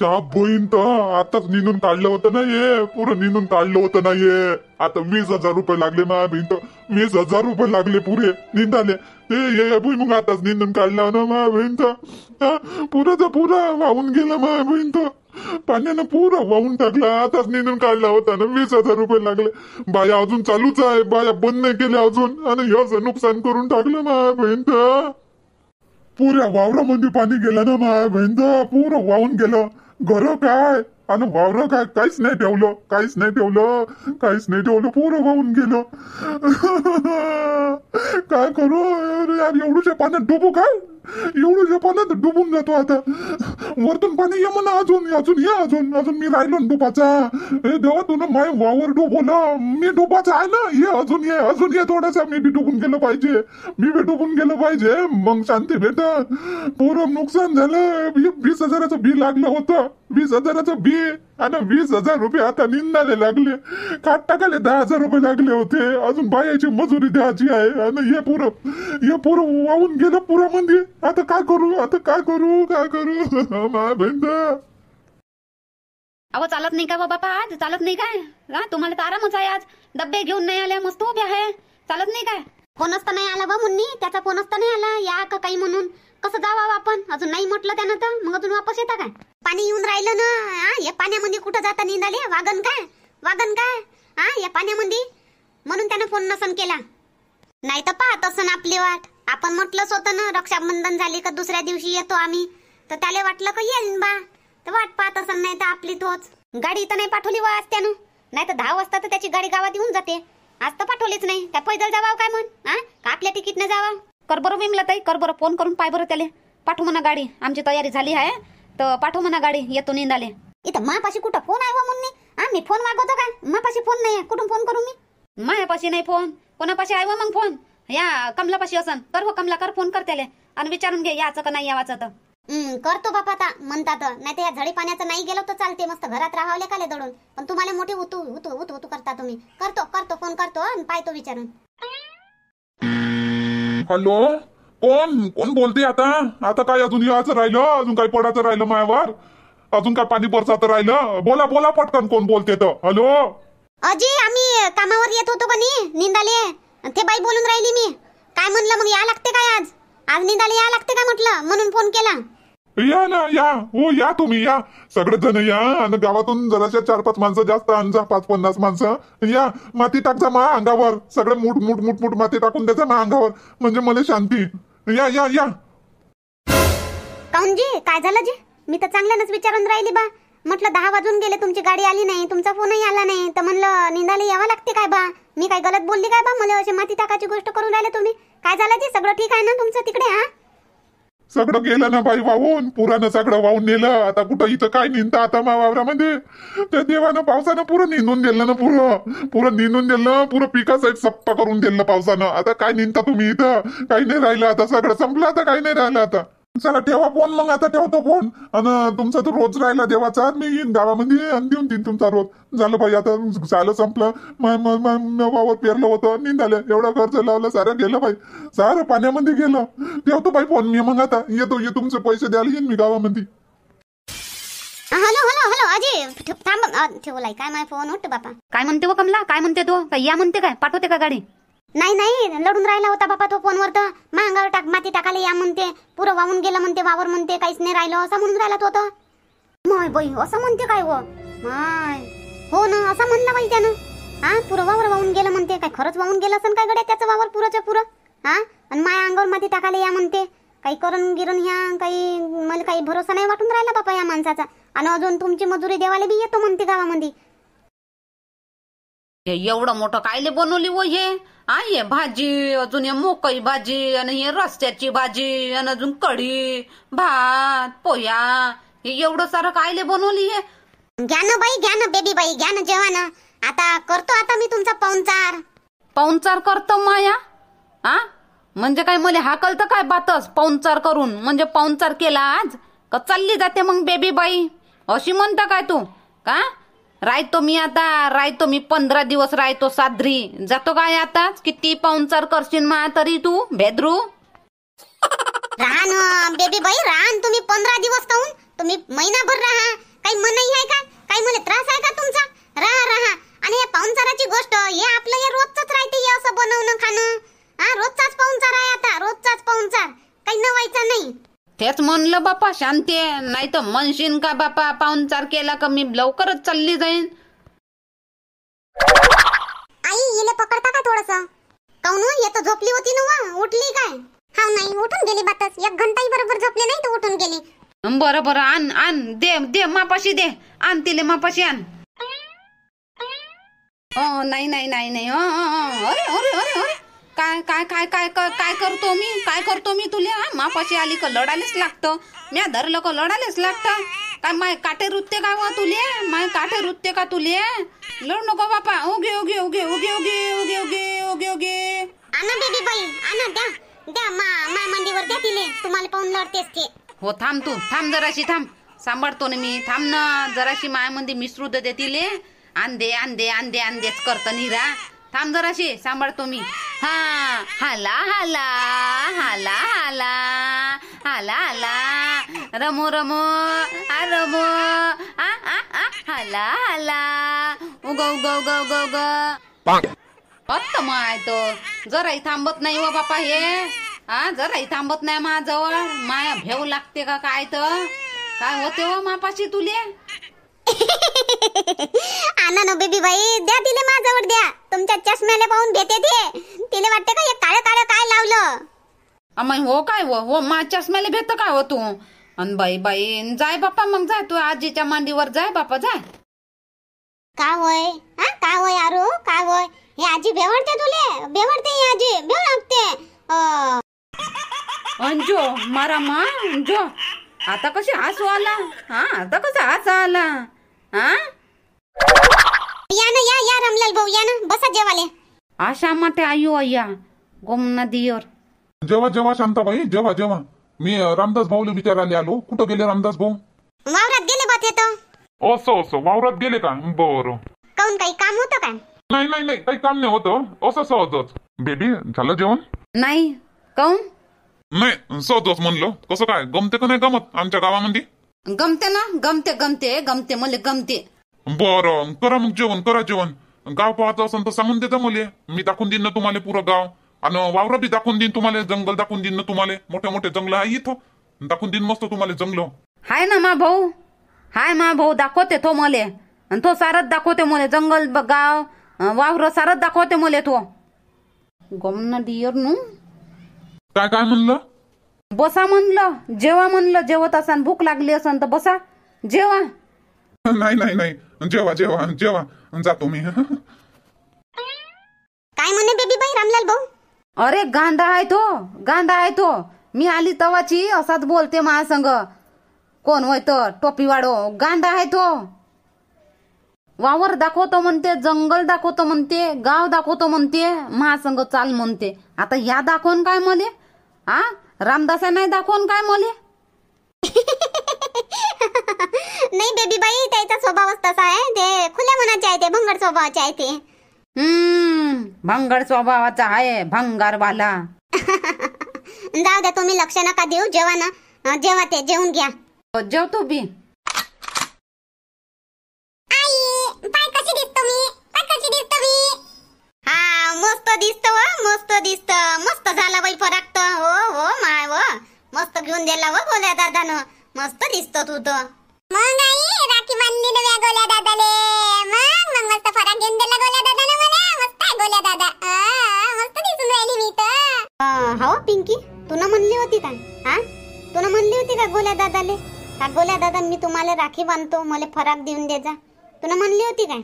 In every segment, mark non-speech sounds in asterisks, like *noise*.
त्या बहीण तर आताच निंदून काढलं होतं ना ये पुरं निंदून काढलं होतं ना ये आता वीस हजार रुपये लागले ना बहीण तर वीस हजार रुपये लागले पुरे निंदाले ते ये मग आताच निंदून काढला ना मा बहीण तर तर पुरा वाहून गेला मा बहीण तर पाण्यानं पुरा वाहून टाकला आताच निंदून काढला होता ना वीस हजार रुपये लागले बाया अजून चालूच आहे बाया बंद नाही केल्या अजून आणि ह्याच नुकसान करून टाकलं मा बहीण तर पुऱ्या वावरामध्ये पाणी गेलं ना मा बहीण तर पुरं वाहून गेलं घर काय आणि वावर काय काहीच नाही ठेवलं काहीच नाही ठेवलं काहीच नाही ठेवलं पोरं गाऊन गेलं *laughs* काय करू यार एवढूच्या पाण्यात डुबू काय एवढं ज्या तर डुबून जातो आता वरतून पाणी ये म्हणा अजून अजून ये अजून अजून मी राहिलो न डुबाचा हे देवा तुला माय वावर ना मी डुबाचा आहे ना ये अजून ये अजून ये थोडासा मी बी डुबून गेलो पाहिजे मी बी डुबून गेलो पाहिजे मग शांती भेटत पूर्ण नुकसान झालं वीस हजाराचं बिल लागलं होतं वीस हजाराचं बी आणि वीस हजार रुपये आता निंदाले लागले काट टाकाले दहा हजार रुपये लागले होते अजून बायाची मजुरी द्यायची आहे आणि हे पुरं हे पुरं वाहून गेलं पुरं म्हणजे आता काय करू आता काय करू काय करू *laughs* माय बहिण अहो चालत नाही का बाबा आज चालत नाही काय तुम्हाला तर आरामच आहे आज डब्बे घेऊन नाही आले मस्त उभे आहे चालत नाही काय फोन असता नाही आला बा मुन्नी त्याचा फोन असता नाही आला या का काही म्हणून कसं जावा आपण अजून नाही म्हटलं त्यानं तर मग अजून वापस येता काय पाणी येऊन राहिलं ना या पाण्यामध्ये कुठं जाता झाले वागन काय वागन काय हा या पाण्यामध्ये म्हणून त्यानं फोन नसन केला नाही तर पाहत असं आपली वाट आपण म्हटलंच होतं ना रक्षाबंधन झाली का दुसऱ्या दिवशी येतो आम्ही तर त्याला वाटलं का येईल बा तर वाट पाहत असं नाही तर आपली तोच गाडी तर नाही पाठवली वा आज त्यानं नाही तर दहा वाजता तर त्याची गाडी गावात येऊन जाते आज तर पाठवलीच नाही त्या पैदल जावा काय म्हण हा का आपल्या तिकीटनं जावा कर बरं विमला ताई कर बरं फोन करून पाय बरं त्याले पाठवू म्हणा गाडी आमची तयारी झाली आहे तर पाठवू म्हणा गाडी येतो निंदाले इथं मापाशी कुठं फोन आहे वा हो मुन्नी आम्ही फोन मागवतो काय मापाशी फोन नाही कुठून फोन करू मी मायापाशी नाही फोन कोणापाशी आहे हो मग फोन या कमलापाशी असन कर हो कमला कर फोन कर आणि विचारून घे याचं का नाही यावाचं तर करतो बापा आता म्हणतात नाही तर या झडी पाण्याचं नाही गेलो तर चालते मस्त घरात राहावले काले दडून पण तुम्हाला मोठी उतू उतू उतू उतू करता तुम्ही करतो करतो फोन करतो आणि पाहतो विचारून हॅलो कोण कोण बोलते आता आता काय अजून यायचं राहिलं अजून काय पडायचं राहिलं मायावर अजून काय पाणी बरसाचं राहिलं बोला बोला पटकन कोण बोलते तर हॅलो अजी आम्ही कामावर येत होतो कोणी निंदाले ते बाई बोलून राहिली मी काय म्हणलं मग या लागते काय आज आज निंदाले या लागते का म्हटलं म्हणून फोन केला या ना या हो या तुम्ही या सगळे जण या आणि गावातून जराशा चार पाच माणसं जास्त आणजा पाच पन्नास माणसं या माती टाकजा मा अंगावर सगळे मुठ मुठ मुठ मुठ माती टाकून द्यायचा मा अंगावर म्हणजे मला शांती या या या काऊन जी काय झालं जी मी तर चांगल्यानंच विचारून राहिली बा म्हटलं दहा वाजून गेले तुमची गाडी आली नाही तुमचा फोनही आला नाही तर म्हणलं निंदाला यावं लागते काय बा मी काय गलत बोलली काय बा मला अशी माती टाकाची गोष्ट करून राहिले तुम्ही काय झालं जी सगळं ठीक आहे ना तुमचं तिकडे हा सगळं गेलं ना बाई वाहून पुरानं सगळं वाहून नेलं आता कुठं इथं काय निंदा आता मा वावरामध्ये म्हणजे? त्या देवानं पावसानं पुरं निंदून दिलं ना पुरं पुरं निंदून दिलं पुरं पिकासाठी सप्पा करून दिलं पावसानं आता काय निंदा तुम्ही इथं काही नाही राहिलं आता सगळं संपलं आता काही नाही राहिलं आता चला ठेवा फोन मग आता ठेवतो फोन आणि तुमचा तर रोज राहिला देवाचा मी येईन गावामध्ये आणि देऊन देईन तुमचा रोज झालं पाहिजे आता झालं संपलं वावर पेरलं होतं नीन झालं एवढा खर्च लावला सारं गेलं बाई सारं पाण्यामध्ये गेलं ठेवतो भाई फोन मी मग आता येतो ये तुमचे पैसे द्यायला येईन मी गावामध्ये हॅलो हॅलो हॅलो अजी थांब ठेवलाय काय माय फोन होत बापा काय म्हणते हो कमला काय म्हणते तो या म्हणते काय पाठवते का गाडी नाही नाही लढून राहिला होता बापा तो फोनवर तर मा अंगावर टाक माती टाकायला या म्हणते पुरं वाहून गेलं म्हणते वावर म्हणते काहीच नाही राहिलं असं म्हणून राहिला तो तर माय बाई असं म्हणते काय हो माय हो ना असं म्हणलं बाई त्यानं हा पुरं वावर वाहून गेलं म्हणते काय खरंच वाहून गेलं असं काय गड्या त्याचं वावर पुरंच्या पुरं हा आणि माया अंगावर माती टाकायला या म्हणते काही करण गिरून ह्या काही मला काही भरोसा नाही वाटून राहिला बापा या माणसाचा आणि अजून तुमची मजुरी देवाला बी येतो म्हणते गावामध्ये हे एवढं मोठं कायले बनवली व हे आहे भाजी अजून हे मोकळी भाजी आणि हे रस्त्याची भाजी आणि अजून कढी भात पोया हे एवढं सारं कायले बनवली हे घ्या ना बाई घ्या ना बेबी बाई घ्या ना जेव्हा ना आता करतो आता मी तुमचा पाहुणचार पाहुणचार करतो माया आ म्हणजे काय मला हाकलतं काय बातस पाहुणचार करून म्हणजे पाहुणचार केला आज का चालली जाते मग बेबी बाई अशी म्हणता काय तू का राहतो मी आता रायतो मी पंधरा दिवस राहतो साधरी जातो काय आता किती पाहुणचार करशील मा तरी तू भेदरू राहन बेबी बाई राहन तुम्ही पंधरा दिवस काऊन तुम्ही महिनाभर राहा काही मनाई आहे का तेच म्हणलं बापा शांती नाही तर म्हणशीन का बापा चार केला का मी लवकरच चालली जाईन आई इले पकडता का थोडस काऊन हे तर झोपली होती ना उठली काय हा नाही उठून गेली बातच एक घंटाही बरोबर झोपली नाही तर उठून गेली बर बर आण आण दे दे मापाशी दे आण तिले मापाशी आण नाही नाही नाही नाही अरे अरे अरे अरे काय काय काय काय काय करतो मी काय करतो मी तुले हा मापाशी आली का लढायलाच लागतं म्या धरलं का लढायलाच लागतं काय माय काटे रुत्ते का वा तुले माय काटे रुत्ते का तुले लढ नको बापा उगे उगे उगे उगे उगे उगे उगे उगे उगे आना बेबी बाई आना द्या द्या मा मा मंदीवर द्या तिले तुम्हाला पाहून लढतेस ते हो थांब तू थांब जराशी थांब सांभाळतो ना मी थांब ना जराशी मंदी मिसरू दे तिले आंदे आंदे आंदे आंदेच करतं निरा थांब जराशी सांभाळतो मी हा हाला हाला हाला हाला हाला हाला रमो रमो आ रमो आ आ आ हाला हाला उग उग उग उग उग अत्त माय तो जराही थांबत नाही व हो बापा हे हा जराही थांबत नाही माझ्याजवळ माया भेव लागते का काय तर काय होते व हो मापाशी तुले आना नो बेबी बाई द्या तिले माझ्यावर द्या तुमच्या चष्म्याला पाहून भेटे ते तिले वाटते का हे काळे काळे काय लावलं अमाय हो काय हो हो मा चष्म्याला भेट काय हो तू अन बाई बाई जाय बापा मग जाय तू आजीच्या मांडीवर जाय बापा जाय काय होय हा काय होय आरू काय होय हे आजी बेवडते तुले बेवडते ही आजी बेव लागते मारा मा जो आता कशी हसू आला हा आता कसा हास आला हा या ना या या भाऊ या ना बसा जेवाले आशा माते आईयो अय्या गोमना दियोर जेव्हा जेव्हा शांताबाई जेव्हा जेव्हा मी रामदास भाऊला विचारायला आलो कुठं गेले रामदास भाऊ वावरात गेले बा ते तर असो असं वावरात गेले का बरं काऊन काही काम होतं का नाही नाही नाही काही काम नाही होतं असं सहजच बेबी झालं जेवण नाही काऊन नाही सहजच म्हणलं कसं काय गमते का नाही गमत आमच्या गावामध्ये गमते ना गमते गमते गमते मले गमते बर करा मग जेवण करा जेवण गाव पाहायचं असेल तर सांगून देता मुले मी दाखवून देईन ना तुम्हाला पुरं गाव आणि वावर बी दाखवून देईन तुम्हाला जंगल दाखवून देईन ना तुम्हाला मोठे मोठे जंगल आहे इथं दाखवून देईन मस्त तुम्हाला जंगल हाय ना मा भाऊ हाय मा भाऊ दाखवते तो मले आणि तो सारत दाखवते मले जंगल गाव वावर सारत दाखवते मले तो गमना डिअर नू काय काय म्हणलं बसा म्हणलं जेवा म्हणलं जेवत असन भूक लागली असन तर बसा जेवा नाही नाही नाही जेवा जेवा जेवा जातो मी काय म्हणे बेबी बाई रामलाल भाऊ अरे गांधा आहे तो गांधा आहे तो मी आली तवाची असाच बोलते महासंग कोण होय तर टोपी वाढो गांधा आहे तो वावर दाखवतो म्हणते जंगल दाखवतो म्हणते गाव दाखवतो म्हणते महासंग चाल म्हणते आता या दाखवून काय म्हणे आ रामदासा नाही दाखवून काय मोले नाही बेबी बाई त्याचा स्वभावच तसा आहे ते खुल्या मनाचे आहे ते भंगड स्वभावाचे आहे ते भंगड स्वभावाचा आहे भंगारवाला *laughs* जाऊ द्या तुम्ही लक्ष नका देऊ जेवा ना जेवा ते जेवून घ्या हो, जेवतो बी मस्त दिसत मस्त झाला बाई फरक तर हो हो माय व मस्त घेऊन दिला व गोल्या दादानं मस्त दिसत तू तो मग आई राखी बांधली नव्या गोल्या दादाले मग मग मस्त फरक घेऊन दिला गोल्या दादानं मला मस्त आहे गोल्या दादा आ, मस्त दिसून राहिली मी तर अं, हो पिंकी तू ना म्हणली होती का हा तू ना म्हणली होती का गोल्या दादाले का गोल्या दादा मी तुम्हाला राखी बांधतो मला फराक देऊन द्यायचा तू ना म्हणली होती काय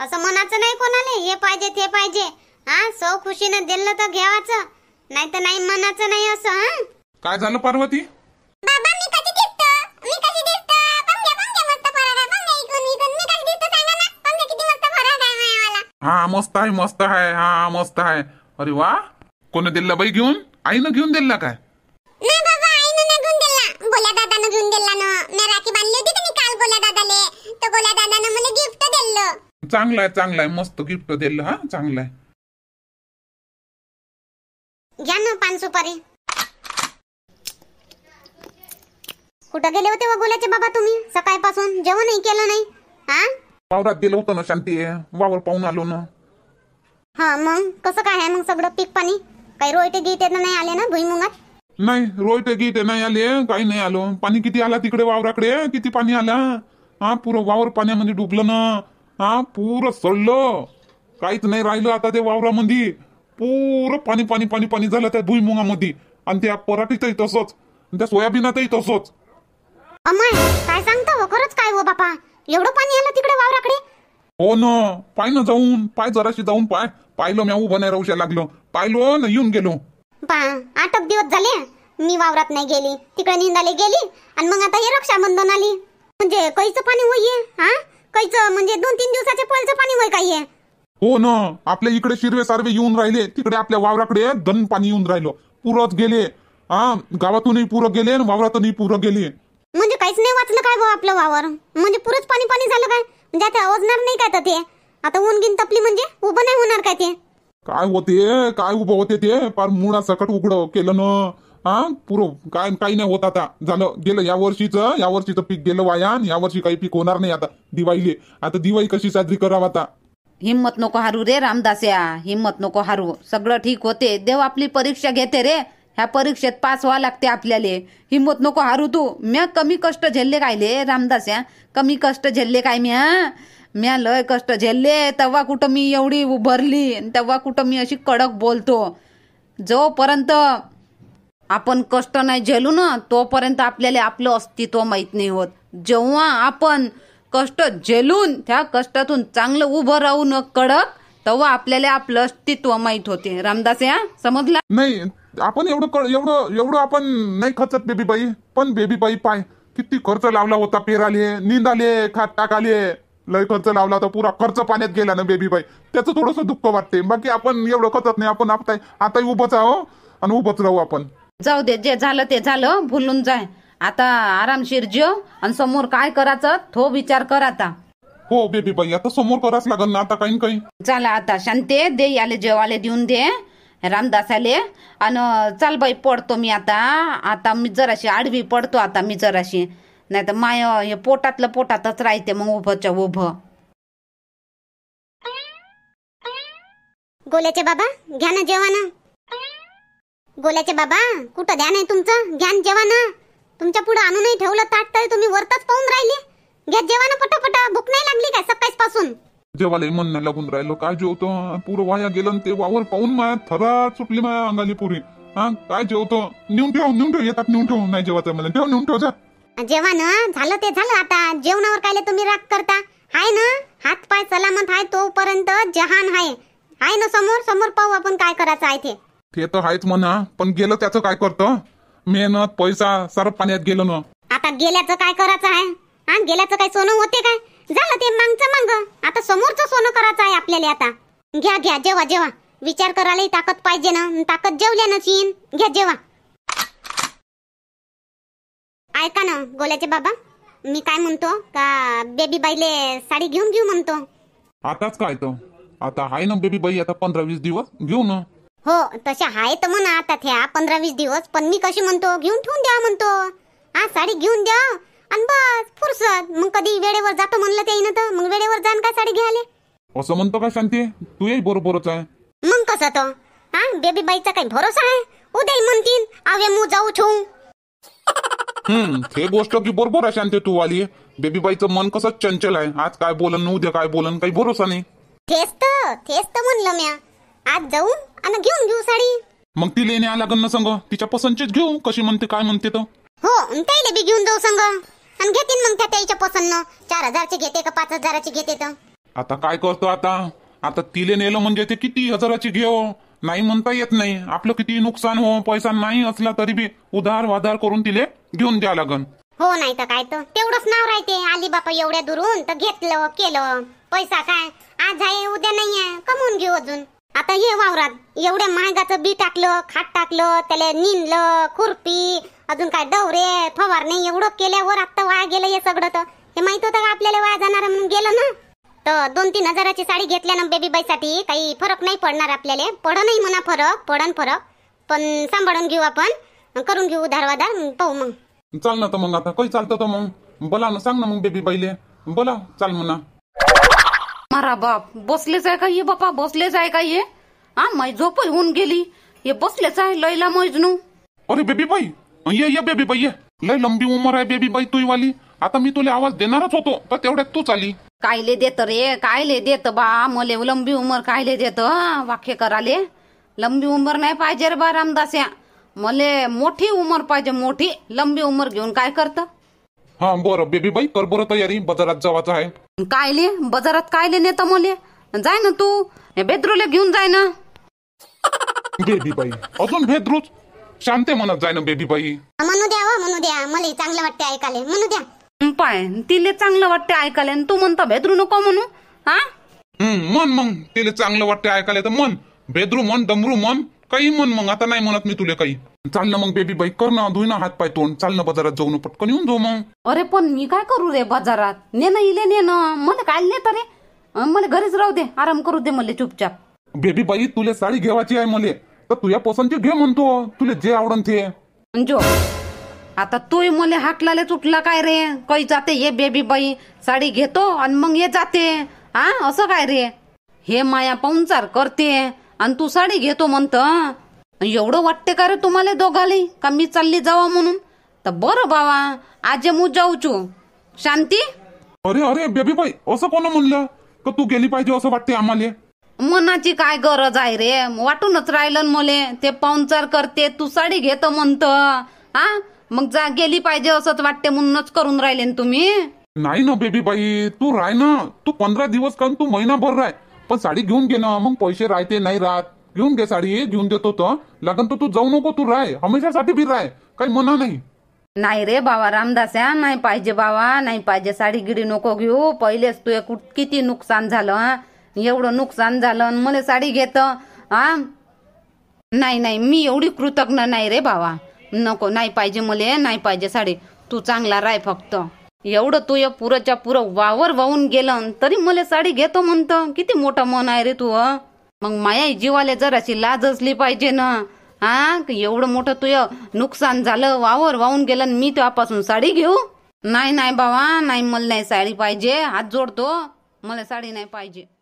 असं मनाचं नाही कोणाले हे पाहिजे ते पाहिजे हा सौ खुशीनं दिलं तर घ्यावाच नाही तर नाही मनाचं नाही असं हा काय झालं पार्वती बाबा मी हा मस्त आहे मस्त आहे हा मस्त आहे अरे वा कोणी दिलं बाई घेऊन आईनं घेऊन दिलं काय चांगला आहे चांगला आहे मस्त गिफ्ट दिलं हा चांगला आहे घ्या ना पान सुपारी कुठं गेले होते वगोल्याचे बाबा तुम्ही सकाळपासून जेवणही केलं नाही हा वावरात दिलं होतं ना शांती वावर पाहून आलो ना हा मग कसं काय आहे मग सगळं पीक पाणी काही रोयटे गीते नाही आले ना भुईमुगात नाही रोयटे गीते नाही आले काही नाही आलो पाणी किती आला तिकडे वावराकडे किती पाणी आला हा पुरं वावर पाण्यामध्ये डुबलं ना हा पुरं सडलं काहीच नाही राहिलं आता ते वावरामध्ये पुरं पाणी पाणी पाणी पाणी झालं त्या भुईमुगामध्ये आणि त्या पराठीतही तसंच त्या सोयाबीनातही तसंच अमय काय सांगता हो? खरंच काय हो बापा एवढं पाणी आलं तिकडे वावराकडे हो न पाय ना जाऊन पाय जराशी जाऊन पाय पाहिलं मी उभं नाही राहूशा लागलो पाहिलो ना येऊन गेलो पा आठ दिवस झाले मी वावरात नाही गेली तिकडे निंदाले गेली आणि मग आता हे रक्षाबंधन आली म्हणजे कैचं पाणी होईये हा म्हणजे दोन तीन दिवसाच्या पलचं पाणी होय काही हो ना आपल्या इकडे शिरवे सारवे येऊन राहिले तिकडे आपल्या वावराकडे धन पाणी येऊन राहिलो पुरत गेले हा गावातूनही पुरं गेले आणि वावरातूनही पुरं गेले म्हणजे काहीच नाही वाचलं काय भाऊ आपलं वावर म्हणजे पुरच पाणी पाणी झालं काय म्हणजे आता आवाजणार नाही काय ते आता ऊन गिन तपली म्हणजे उभं नाही होणार काय ते काय होते काय उभं होते ते फार मुळा सकट उघड केलं ना हा पुरो काय काही नाही होत आता झालं गेलं या वर्षीचं या वर्षीचं पीक गेलं वायान या वर्षी काही पीक होणार नाही आता दिवाळी आता दिवाळी कशी साजरी करावं आता हिम्मत नको हारू रे रामदास्या हिंमत नको हारू सगळं ठीक होते देव आपली परीक्षा घेते रे ह्या परीक्षेत पास व्हा लागते आपल्याले हिम्मत नको हारू तू म्या कमी कष्ट झेलले कायले रामदास्या कमी कष्ट झेलले काय म्या म्या लय कष्ट झेलले तेव्हा कुठं मी एवढी उभरली तेव्हा कुठं मी अशी कडक बोलतो जोपर्यंत आपण कष्ट नाही झेलू ना तोपर्यंत आपल्याला आपलं अस्तित्व माहीत नाही होत जेव्हा आपण कष्ट झेलून त्या कष्टातून चांगलं उभं राहू न कडक तेव्हा आपल्याला आपलं अस्तित्व माहीत होते रामदास या समजला नाही आपण एवढं एवढं एवढं आपण नाही खचत बेबीबाई पण बेबीबाई पाय किती खर्च लावला होता पेराले निंदाले खात टाकाले लय खर्च लावला होता पुरा खर्च पाण्यात गेला ना बेबीबाई त्याचं थोडंसं दुःख वाटते बाकी आपण एवढं खचत नाही आपण आता आताही उभंच आहो आणि उभंच राहू आपण जाऊ दे जे झालं ते झालं भुलून जाय आता आरामशीर जेव आणि समोर काय करायचं तो विचार कर आता हो बेबी बाई आता समोर करायच लागल ना आता काही काही चला आता शांते दे याले जेवाले देऊन दे रामदासाले आणि चाल बाई पडतो मी आता आता मी जराशी आडवी पडतो आता मी जराशी नाही तर माय हे पोटातलं पोटातच राहते मग उभंच्या उभं गोल्याचे बाबा घ्या ना जेवाना गोल्याचे बाबा कुठं ध्यान आहे तुमचं ध्यान जेवा ना तुमच्या पुढे आणू नाही ठेवलं ताट तरी तुम्ही वरतच पाहून राहिले घ्या जेवा ना भूक नाही लागली काय सकाळीच पासून जेवायला मन नाही लागून राहिलो काय जेवतो पुरं वाया गेलं ते वावर पाहून माया थरा सुटली माया अंगाली पुरी हा काय जेवतो नेऊन ठेव नेऊन ठेव येतात नेऊन ठेव नाही जेवायचं मला ठेव नेऊन ठेव जा जेवा ना झालं ते झालं आता जेवणावर कायले तुम्ही राग करता हाय ना हात पाय सलामत तो तोपर्यंत जहान हाय हाय ना समोर समोर पाहू आपण काय करायचं आहे ते ते तर आहेत म्हणा पण गेलं त्याचं काय करतो मेहनत पैसा सर्व पाण्यात गेलो ना आता गेल्याचं काय करायचं आहे आणि गेल्याचं काय सोनं होते काय झालं ते मागच मांग आता समोरचं सोनं करायचं आहे आपल्याला आता घ्या घ्या जेव्हा जेव्हा विचार करायला ताकद पाहिजे ना ताकद जेवल्या चीन घ्या जेव्हा ऐका ना गोल्याचे बाबा मी काय म्हणतो का बेबी बाईले साडी घेऊन घेऊ म्हणतो आताच काय तो आता आहे ना बेबी बाई आता पंधरा वीस दिवस घेऊ ना हो तशा हाय तर म्हणा आता त्या पंधरा वीस दिवस पण मी कशी म्हणतो घेऊन ठेवून द्या म्हणतो हा साडी घेऊन द्या आणि बस फुरसत मग कधी वेळेवर जातो म्हणलं ते तर मग वेळेवर जाण का साडी घ्यायला असं म्हणतो का शांती तू येई बरोबरच आहे मग कसा तो हा बेबी बाईचा काही भरोसा आहे उद्या म्हणतील आवे मू जाऊ ठेवू हम्म गोष्ट की बरोबर आहे शांती तू आली बेबी बाईचं मन कसं चंचल आहे आज काय बोलन उद्या काय बोलन काही भरोसा नाही तेच तर तेच तर म्हणलं म्या आज जाऊन आणि घेऊन घेऊ साडी मग ती लेणी लागन न संग तिच्या पसंतीच घेऊ कशी म्हणते काय म्हणते तो हो त्याला बी घेऊन जाऊ संग आणि घेतीन मग त्या त्याच्या पसंत चार हजारचे घेते का पाच हजाराचे घेते तर आता काय करतो आता आता तिले नेलं म्हणजे ते किती हजाराची घेव नाही म्हणता येत नाही आपलं किती नुकसान हो पैसा नाही असला तरी बी उधार वाधार करून तिले घेऊन द्या लागन हो नाही तर काय तर तेवढंच नाव राहते आली बापा एवढ्या दुरून तर घेतलं केलं पैसा काय आज आहे उद्या नाही आहे कमवून घेऊ अजून आता हे वावरात एवढ्या मायगाच बी टाकलं खाट टाकलं त्याला निनलं खुरपी अजून काय फवार फवारणी एवढं केल्यावर आता वाया गेलं हे सगळं तर हे माहित होतं का आपल्याला वाया जाणार म्हणून गेलं ना तर दोन तीन हजाराची साडी घेतल्या ना बेबी साठी काही फरक नाही पडणार आपल्याला पड नाही म्हणा फरक पडन फरक पण सांभाळून घेऊ आपण करून घेऊ धारवाधार पाहू मग चाल ना तर मग आता काही चालतं तर मग बोला ना सांग ना मग बेबी बाईले बोला चाल म्हणा मारा बाप बसलेच आहे का ये बापा बसलेच आहे का ये हा मै झोप होऊन गेली हे बसलेच आहे लयला मैजनू अरे बेबी बाई ये ये बेबी बाई ये लय लंबी उमर आहे बेबी बाई तुई वाली आता मी तुला आवाज देणारच होतो पण तेवढ्यात तू चाली कायले देत रे कायले देत बा मले लंबी उमर कायले देत वाक्य कराले लंबी उमर नाही पाहिजे रे बा रामदास्या मले मोठी उमर पाहिजे मोठी लंबी उमर घेऊन काय करतं हा बरं बेबी बाई कर बरं तयारी बाजारात जावाचं आहे ले बाजारात कायले नेता मले जाय ना तू बेद्रूले घेऊन जाय ना बेबी बाई अजून भेदरूच शांते मनात जाय ना बेबी बाई म्हणू द्या हो, म्हणू द्या मला चांगलं वाटते ऐकायला म्हणू द्या पाय तिले चांगलं वाटते ऐकायला तू म्हणता भेदरू नको म्हणू हा मन मग तिले चांगलं वाटते ऐकायला तर मन बेदरू मन डमरू मन काही म्हण मग आता नाही म्हणत मी तुला काही चाल मग बेबी बाई कर ना धुई ना हात पाय तोंड चाल ना बाजारात जाऊन पटकन येऊन जाऊ मग अरे पण मी काय करू रे बाजारात ना इले ना मला काय नेतं रे मला घरीच राहू दे आराम करू दे मला चुपचाप बेबी बाई तुला साडी घेवायची आहे मले तर तुझ्या पसंतची घे म्हणतो तुला जे आवडन ते जो आता तू मला हाकलाले चुटला काय रे काही जाते ये बेबी बाई साडी घेतो आणि मग ये जाते हा असं काय रे हे माया पाहुणचार करते आणि तू साडी घेतो म्हणत एवढं वाटते का रे तुम्हाला दोघाले का मी चालली जावा म्हणून तर बरं बावा आजे मू जाऊचू शांती अरे अरे बेबी बाई असं कोण म्हणलं का तू गेली पाहिजे असं वाटते आम्हाला मनाची काय गरज आहे रे वाटूनच राहिलं मले ते पाहुणचार करते तू साडी घेत म्हणत हा मग जा गेली पाहिजे असंच वाटते म्हणूनच करून राहिले तुम्ही नाही ना बेबी बाई तू राह ना तू पंधरा दिवस कारण तू महिनाभर राह पण साडी घेऊन घे ना मग पैसे राहते नाही राहत घेऊन घे साडी घेऊन देतो तो लग्न तर तू जाऊ नको तू हमेशा हमेशासाठी बी राय काही म्हणा नाही नाही रे बाबा या नाही पाहिजे बाबा नाही पाहिजे साडी गिडी नको घेऊ पहिलेच तू किती नुकसान झालं एवढं नुकसान झालं मला साडी घेत नाही नाही मी एवढी कृतज्ञ नाही रे बाबा नको नाही पाहिजे मले नाही पाहिजे साडी तू चांगला राय फक्त एवढं तू या पुराच्या पुरं वावर वाहून गेलं तरी मला साडी घेतो म्हणतो किती मोठा मन आहे रे तू मग माया जीवाले जराशी लाज असली पाहिजे ना हा एवढं मोठं तुय नुकसान झालं वावर वाहून गेलं मी त्यापासून साडी घेऊ नाही नाही बाबा नाही मला नाही साडी पाहिजे हात जोडतो मला साडी नाही पाहिजे